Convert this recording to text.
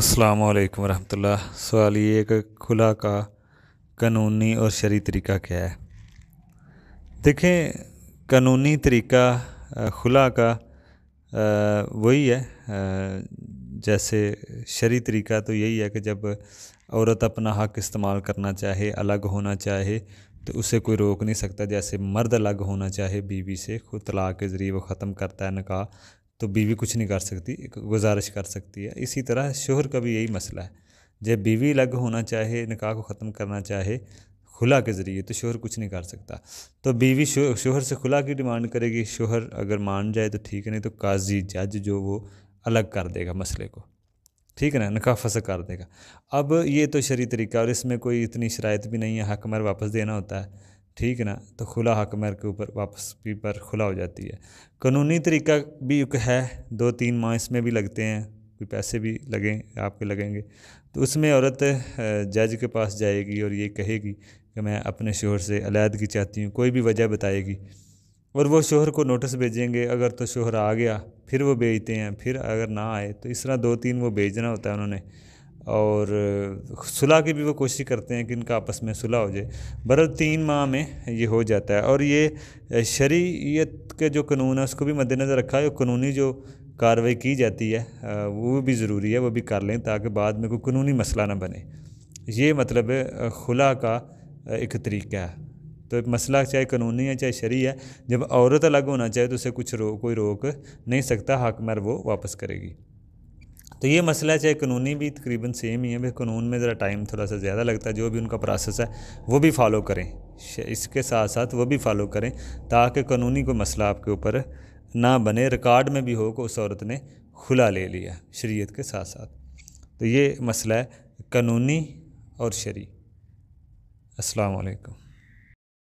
अस्सलाम वालेकुम रहमतुल्लाह सवाल ये कि खुला का कानूनी और शरी तरीका क्या है देखें कानूनी तरीका खुला का वही है जैसे शरी तरीका तो यही है कि जब औरत अपना हक इस्तेमाल करना चाहे अलग होना चाहे तो उसे कोई रोक नहीं सकता जैसे मर्द अलग होना चाहे बीवी से खुद तलाक के ज़रिए वो ख़त्म करता है निकाह तो बीवी कुछ नहीं कर सकती गुजारिश कर सकती है इसी तरह शोहर का भी यही मसला है जब बीवी अलग होना चाहे निकाह को ख़त्म करना चाहे खुला के ज़रिए तो शोहर कुछ नहीं कर सकता तो बीवी शो, शोहर से खुला की डिमांड करेगी शोहर अगर मान जाए तो ठीक है नहीं तो काजी जज जो वो अलग कर देगा मसले को ठीक है ना निकाह फसक कर देगा अब ये तो शरी तरीका और इसमें कोई इतनी शरात भी नहीं है हक मर वापस देना होता है ठीक है ना तो खुला हक मर के ऊपर वापस पर खुला हो जाती है कानूनी तरीका भी एक है दो तीन माह इसमें भी लगते हैं कोई पैसे भी लगें आपके लगेंगे तो उसमें औरत जज के पास जाएगी और ये कहेगी कि मैं अपने शोहर से अलीहदगी चाहती हूँ कोई भी वजह बताएगी और वो शोहर को नोटिस भेजेंगे अगर तो शोहर आ गया फिर वो भेजते हैं फिर अगर ना आए तो इस तरह दो तीन वो भेजना होता है उन्होंने और सुलह की भी वो कोशिश करते हैं कि इनका आपस में सुलह हो जाए बर तीन माह में ये हो जाता है और ये शरीयत के जो कानून है उसको भी मद्देनज़र रखा है कानूनी जो कार्रवाई की जाती है वो भी ज़रूरी है वो भी कर लें ताकि बाद में कोई कानूनी मसला ना बने ये मतलब खुला का एक तरीका है तो मसला चाहे कानूनी है चाहे शरी है जब औरत अलग होना चाहे तो उसे कुछ रो कोई रोक नहीं सकता हक मर वो वापस करेगी तो ये मसला चाहे कानूनी भी तकरीबन सेम ही है भाई कानून में ज़रा टाइम थोड़ा सा ज़्यादा लगता है जो भी उनका प्रोसेस है वो भी फॉलो करें इसके साथ साथ वो भी फॉलो करें ताकि कानूनी कोई मसला आपके ऊपर ना बने रिकॉर्ड में भी हो कि उस औरत ने खुला ले लिया शरीयत के साथ साथ तो ये मसला है कानूनी और शरी अस्सलाम वालेकुम